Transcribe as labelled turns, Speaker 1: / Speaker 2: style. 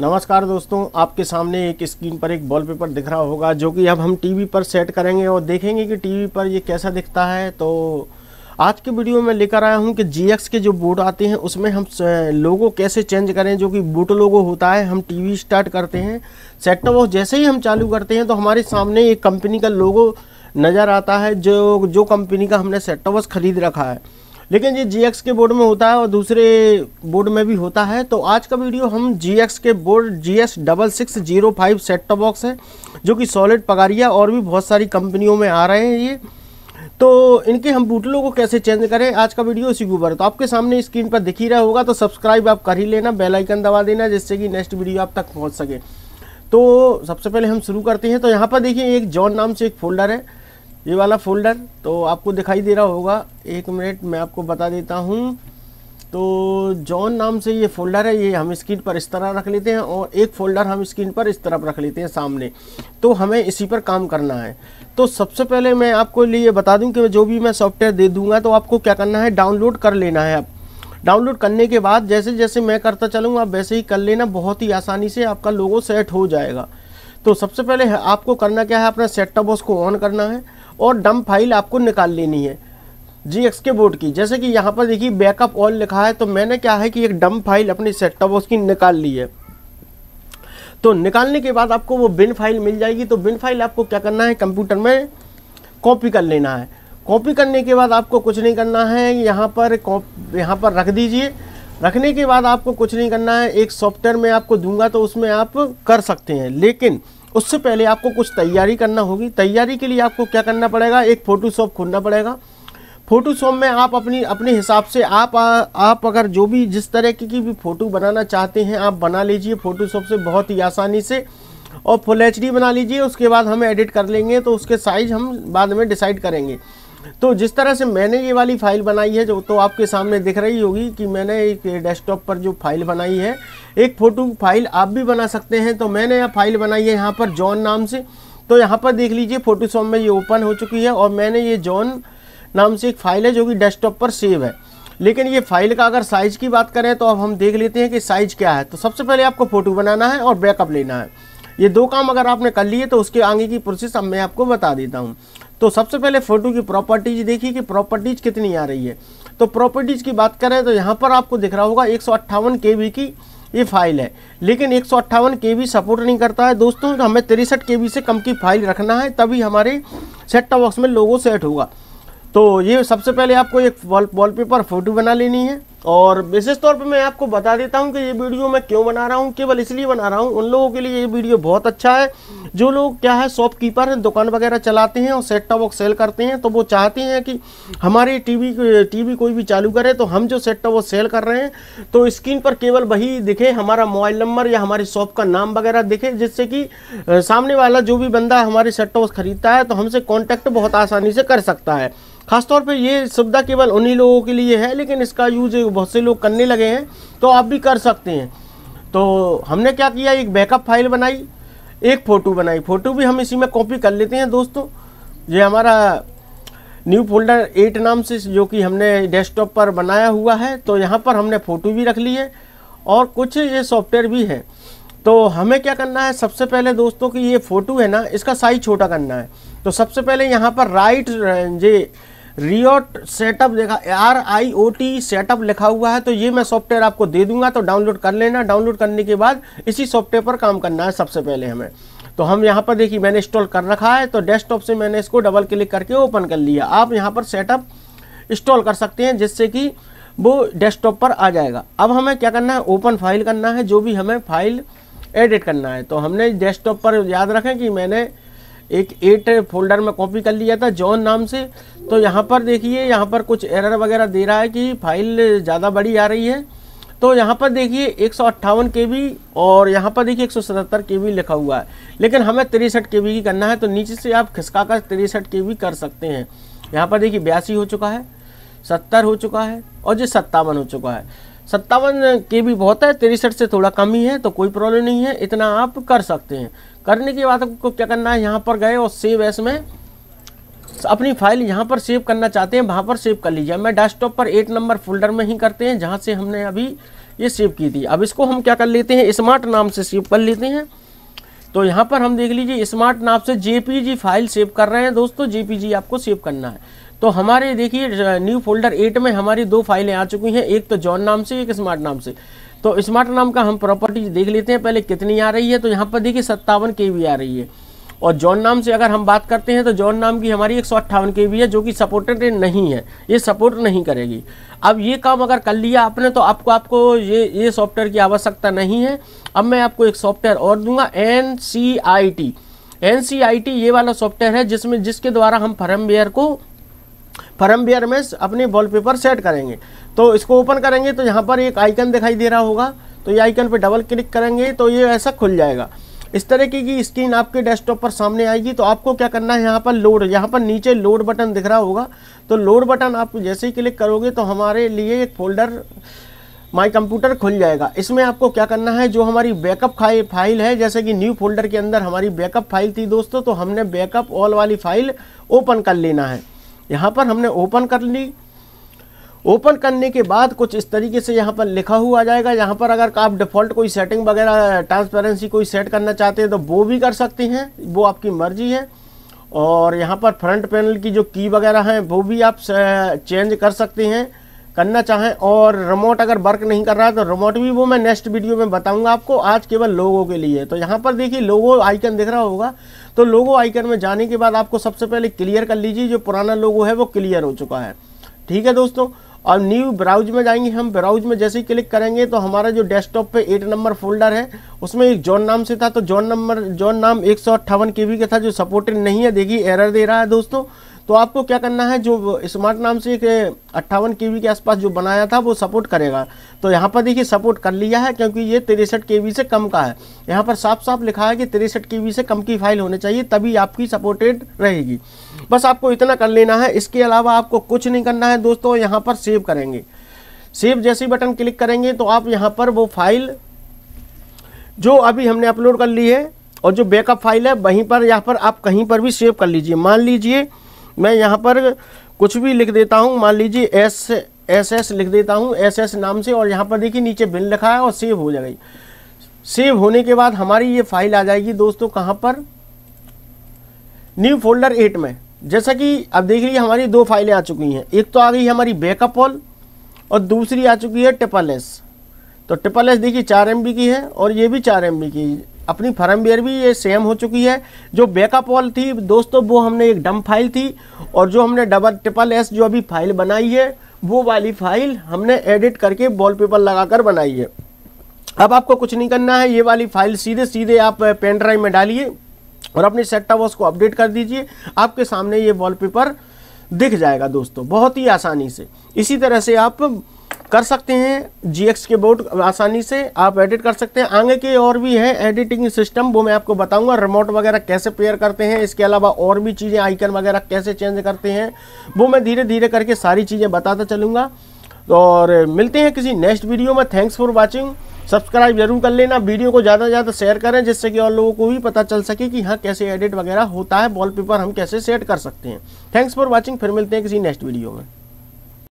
Speaker 1: नमस्कार दोस्तों आपके सामने एक स्क्रीन पर एक वॉलपेपर दिख रहा होगा जो कि अब हम टीवी पर सेट करेंगे और देखेंगे कि टीवी पर ये कैसा दिखता है तो आज के वीडियो में लेकर आया हूं कि जी के जो बूट आते हैं उसमें हम लोगो कैसे चेंज करें जो कि बूट लोगो होता है हम टीवी स्टार्ट करते हैं सेट वो जैसे ही हम चालू करते हैं तो हमारे सामने एक कंपनी का लोगो नज़र आता है जो जो कंपनी का हमने सेट टॉप खरीद रखा है लेकिन ये जी के बोर्ड में होता है और दूसरे बोर्ड में भी होता है तो आज का वीडियो हम जी के board G S double six zero five set top box है जो कि सॉलिड पगारिया और भी बहुत सारी कंपनियों में आ रहे हैं ये तो इनके हम बूटलों को कैसे चेंज करें आज का वीडियो इसी के ऊपर तो आपके सामने स्क्रीन पर दिख ही रहा होगा तो सब्सक्राइब आप कर ही लेना बेलाइकन दबा देना जिससे कि नेक्स्ट वीडियो आप तक पहुँच सके तो सबसे पहले हम शुरू करते हैं तो यहाँ पर देखिए एक जॉन नाम से एक फोल्डर है ये वाला फोल्डर तो आपको दिखाई दे रहा होगा एक मिनट मैं आपको बता देता हूँ तो जॉन नाम से ये फोल्डर है ये हम स्क्रीन पर इस तरह रख लेते हैं और एक फोल्डर हम स्क्रीन पर इस तरफ रख लेते हैं सामने तो हमें इसी पर काम करना है तो सबसे पहले मैं आपको लिए बता दूं कि जो भी मैं सॉफ्टवेयर दे दूंगा तो आपको क्या करना है डाउनलोड कर लेना है आप डाउनलोड करने के बाद जैसे जैसे मैं करता चलूँगा आप वैसे ही कर लेना बहुत ही आसानी से आपका लोगो सेट हो जाएगा तो सबसे पहले आपको करना क्या है अपना सेट उसको को ऑन करना है और डम्प फाइल आपको निकाल लेनी है जी एक्स के बोर्ड की जैसे कि यहाँ पर देखिए बैकअप ऑल लिखा है तो मैंने क्या है कि एक डम्प फाइल अपनी सेट टॉप बॉक्स की निकाल ली है तो निकालने के बाद आपको वो बिन फाइल मिल जाएगी तो बिन फाइल आपको क्या करना है कंप्यूटर में कॉपी कर लेना है कॉपी करने के बाद आपको कुछ नहीं करना है यहाँ पर यहाँ पर रख दीजिए रखने के बाद आपको कुछ नहीं करना है एक सॉफ्टवेयर में आपको दूंगा तो उसमें आप कर सकते हैं लेकिन उससे पहले आपको कुछ तैयारी करना होगी तैयारी के लिए आपको क्या करना पड़ेगा एक फ़ोटोशॉप खोलना पड़ेगा फ़ोटोशॉप में आप अपनी अपने हिसाब से आप आ, आप अगर जो भी जिस तरह की, की भी फ़ोटो बनाना चाहते हैं आप बना लीजिए फ़ोटोशॉप से बहुत ही आसानी से और फुल एच बना लीजिए उसके बाद हम एडिट कर लेंगे तो उसके साइज़ हम बाद में डिसाइड करेंगे तो जिस तरह से मैंने ये वाली फाइल बनाई है जो तो आपके सामने दिख रही होगी कि मैंने एक डेस्कटॉप पर जो फाइल बनाई है एक फ़ोटो फाइल आप भी बना सकते हैं तो मैंने यह फाइल बनाई है यहाँ पर जॉन नाम से तो यहाँ पर देख लीजिए फोटोशॉप में ये ओपन हो चुकी है और मैंने ये जॉन नाम से एक फाइल है जो कि डेस्कटॉप पर सेव है लेकिन ये फाइल का अगर साइज़ की बात करें तो अब हम देख लेते हैं कि साइज़ क्या है तो सबसे पहले आपको फ़ोटो बनाना है और बैकअप लेना है ये दो काम अगर आपने कर लिए तो उसके आगे की प्रोसेस अब मैं आपको बता देता हूँ तो सबसे पहले फोटो की प्रॉपर्टीज देखिए कि प्रॉपर्टीज कितनी आ रही है तो प्रॉपर्टीज की बात करें तो यहाँ पर आपको दिख रहा होगा एक सौ की ये फाइल है लेकिन एक सौ सपोर्ट नहीं करता है दोस्तों तो हमें तिरसठ के से कम की फाइल रखना है तभी हमारे सेट टॉप बॉक्स में लोगो सेट होगा तो ये सबसे पहले आपको एक वॉल वॉलपेपर फोटो बना लेनी है और विशेष तौर पे मैं आपको बता देता हूँ कि ये वीडियो मैं क्यों बना रहा हूँ केवल इसलिए बना रहा हूँ उन लोगों के लिए ये वीडियो बहुत अच्छा है जो लोग क्या है शॉपकीपर हैं दुकान वगैरह चलाते हैं और सेट टॉप बॉक्स सेल करते हैं तो वो चाहते हैं कि हमारी टीवी टीवी कोई भी चालू करे तो हम जो सेट टॉप बॉक्स सेल कर रहे हैं तो स्क्रीन पर केवल वही दिखे हमारा मोबाइल नंबर या हमारी शॉप का नाम वगैरह दिखे जिससे कि सामने वाला जो भी बंदा हमारे सेट टॉप बॉक्स खरीदता है तो हमसे कॉन्टैक्ट बहुत आसानी से कर सकता है खासतौर पे ये सुविधा केवल उन्हीं लोगों के लिए है लेकिन इसका यूज बहुत से लोग करने लगे हैं तो आप भी कर सकते हैं तो हमने क्या किया एक बैकअप फाइल बनाई एक फ़ोटो बनाई फ़ोटो भी हम इसी में कॉपी कर लेते हैं दोस्तों ये हमारा न्यू फोल्डर एट नाम से जो कि हमने डेस्कटॉप पर बनाया हुआ है तो यहाँ पर हमने फ़ोटो भी रख ली है और कुछ ये सॉफ्टवेयर भी है तो हमें क्या करना है सबसे पहले दोस्तों कि ये फ़ोटो है ना इसका साइज छोटा करना है तो सबसे पहले यहाँ पर राइट ये रियोट सेटअप देखा R I O T setup लिखा हुआ है तो ये मैं सॉफ्टवेयर आपको दे दूंगा तो डाउनलोड कर लेना डाउनलोड करने के बाद इसी सॉफ्टवेयर पर काम करना है सबसे पहले हमें तो हम यहाँ पर देखिए मैंने इंस्टॉल कर रखा है तो डेस्कटॉप से मैंने इसको डबल क्लिक करके ओपन कर लिया आप यहाँ पर सेटअप इंस्टॉल कर सकते हैं जिससे कि वो डेस्कटॉप पर आ जाएगा अब हमें क्या करना है ओपन फाइल करना है जो भी हमें फाइल एडिट करना है तो हमने डेस्कटॉप पर याद रखें कि मैंने एक एट फोल्डर में कॉपी कर लिया था जॉन नाम से तो यहाँ पर देखिए यहाँ पर कुछ एरर वगैरह दे रहा है कि फाइल ज़्यादा बड़ी आ रही है तो यहाँ पर देखिए एक सौ अट्ठावन के बी और यहाँ पर देखिए एक सौ सतहत्तर के बी लिखा हुआ है लेकिन हमें तिरसठ के बी की करना है तो नीचे से आप खिसका कर तिरसठ के बी कर सकते हैं यहाँ पर देखिए बयासी हो चुका है सत्तर हो चुका है और जो सत्तावन हो चुका है सत्तावन के भी बहुत है तिरसठ से थोड़ा कम ही है तो कोई प्रॉब्लम नहीं है इतना आप कर सकते हैं करने के बाद आपको क्या करना है यहाँ पर गए और सेव एस में अपनी फाइल यहाँ पर सेव करना चाहते हैं वहाँ पर सेव कर लीजिए मैं डेस्कटॉप पर एट नंबर फोल्डर में ही करते हैं जहाँ से हमने अभी ये सेव की थी अब इसको हम क्या कर लेते हैं स्मार्ट नाम से सेव कर लेते हैं तो यहाँ पर हम देख लीजिए स्मार्ट नाम से जे फाइल सेव कर रहे हैं दोस्तों जे आपको सेव करना है तो हमारे देखिए न्यू फोल्डर एट में हमारी दो फाइलें आ चुकी हैं एक तो जॉन नाम से एक स्मार्ट नाम से तो स्मार्ट नाम का हम प्रॉपर्टीज देख लेते हैं पहले कितनी आ रही है तो यहाँ पर देखिए सत्तावन के आ रही है और जॉन नाम से अगर हम बात करते हैं तो जॉन नाम की हमारी एक सौ अट्ठावन के है जो कि सपोर्टेड नहीं है ये सपोर्ट नहीं करेगी अब ये काम अगर कर लिया आपने तो आपको आपको ये ये सॉफ्टवेयर की आवश्यकता नहीं है अब मैं आपको एक सॉफ्टवेयर और दूंगा N C I T N C I T ये वाला सॉफ्टवेयर है जिसमें जिसके द्वारा हम फर्मवेयर को फर्म बियर में अपने वॉलपेपर सेट करेंगे तो इसको ओपन करेंगे तो यहाँ पर एक आइकन दिखाई दे रहा होगा तो ये आइकन पर डबल क्लिक करेंगे तो ये ऐसा खुल जाएगा इस तरीके की स्क्रीन आपके डेस्कटॉप पर सामने आएगी तो आपको क्या करना है यहाँ पर लोड यहाँ पर नीचे लोड बटन दिख रहा होगा तो लोड बटन आप जैसे ही क्लिक करोगे तो हमारे लिए एक फोल्डर माई कंप्यूटर खुल जाएगा इसमें आपको क्या करना है जो हमारी बैकअप फाइल है जैसे कि न्यू फोल्डर के अंदर हमारी बैकअप फाइल थी दोस्तों तो हमने बैकअप ऑल वाली फाइल ओपन कर लेना है यहाँ पर हमने ओपन कर ली ओपन करने के बाद कुछ इस तरीके से यहाँ पर लिखा हुआ आ जाएगा यहाँ पर अगर आप डिफ़ॉल्ट कोई सेटिंग वगैरह ट्रांसपेरेंसी कोई सेट करना चाहते हैं तो वो भी कर सकते हैं वो आपकी मर्जी है और यहाँ पर फ्रंट पैनल की जो की वगैरह हैं वो भी आप चेंज कर सकते हैं करना चाहें और रिमोट अगर वर्क नहीं कर रहा है तो रिमोट भी वो मैं नेक्स्ट वीडियो में बताऊंगा आपको आज केवल लोगों के लिए तो यहाँ पर देखिए लोगो आइकन दिख रहा होगा तो लोगो आइकन में जाने के बाद आपको सबसे पहले क्लियर कर लीजिए जो पुराना लोगो है वो क्लियर हो चुका है ठीक है दोस्तों और न्यू ब्राउज में जाएंगे हम ब्राउज में जैसे ही क्लिक करेंगे तो हमारा जो डेस्कटॉप पे एट नंबर फोल्डर है उसमें एक जॉन नाम से था तो जॉन नंबर जॉन नाम एक सौ अट्ठावन के बी का था जो सपोर्टेड नहीं है देखिए एरर दे रहा है दोस्तों तो आपको क्या करना है जो स्मार्ट नाम से एक अट्ठावन के के आसपास जो बनाया था वो सपोर्ट करेगा तो यहाँ पर देखिए सपोर्ट कर लिया है क्योंकि ये तिरसठ के से कम का है यहाँ पर साफ साफ लिखा है कि तिरसठ के से कम की फाइल होनी चाहिए तभी आपकी सपोर्टेड रहेगी बस आपको इतना कर लेना है इसके अलावा आपको कुछ नहीं करना है दोस्तों यहाँ पर सेव करेंगे सेव जैसे बटन क्लिक करेंगे तो आप यहाँ पर वो फाइल जो अभी हमने अपलोड कर ली है और जो बैकअप फाइल है वहीं पर यहाँ पर आप कहीं पर भी सेव कर लीजिए मान लीजिए मैं यहाँ पर कुछ भी लिख देता हूँ मान लीजिए एस एस एस लिख देता हूँ एस एस नाम से और यहाँ पर देखिए नीचे बिल लिखा है और सेव हो जाएगी सेव होने के बाद हमारी ये फाइल आ जाएगी दोस्तों कहाँ पर न्यू फोल्डर एट में जैसा कि अब देख लीजिए हमारी दो फाइलें आ चुकी हैं एक तो आ गई हमारी बैकअप ऑल और दूसरी आ चुकी है ट्रिपल एस तो ट्रिपल एस देखिए चार एम की है और ये भी चार एम की अपनी फर्मवेयर भी ये सेम हो चुकी है जो बैकअप वॉल थी दोस्तों वो हमने एक डम फाइल थी और जो हमने डबल ट्रिपल एस जो अभी फाइल बनाई है वो वाली फाइल हमने एडिट करके वॉलपेपर लगाकर बनाई है अब आपको कुछ नहीं करना है ये वाली फाइल सीधे सीधे आप पेन ड्राइव में डालिए और अपने सेट टॉप को अपडेट कर दीजिए आपके सामने ये वॉलपेपर दिख जाएगा दोस्तों बहुत ही आसानी से इसी तरह से आप कर सकते हैं जी एक्स के बोर्ड आसानी से आप एडिट कर सकते हैं आगे के और भी है एडिटिंग सिस्टम वो मैं आपको बताऊंगा रिमोट वगैरह कैसे पेयर करते हैं इसके अलावा और भी चीज़ें आइकन वगैरह कैसे चेंज करते हैं वो मैं धीरे धीरे करके सारी चीज़ें बताता चलूँगा और मिलते हैं किसी नेक्स्ट वीडियो में थैंक्स फॉर वॉचिंग सब्सक्राइब जरूर कर लेना वीडियो को ज़्यादा से ज़्यादा शेयर करें जिससे कि और लोगों को भी पता चल सके कि हाँ कैसे एडिट वगैरह होता है वॉलपेपर हम कैसे सेट कर सकते हैं थैंक्स फॉर वॉचिंग फिर मिलते हैं किसी नेक्स्ट वीडियो में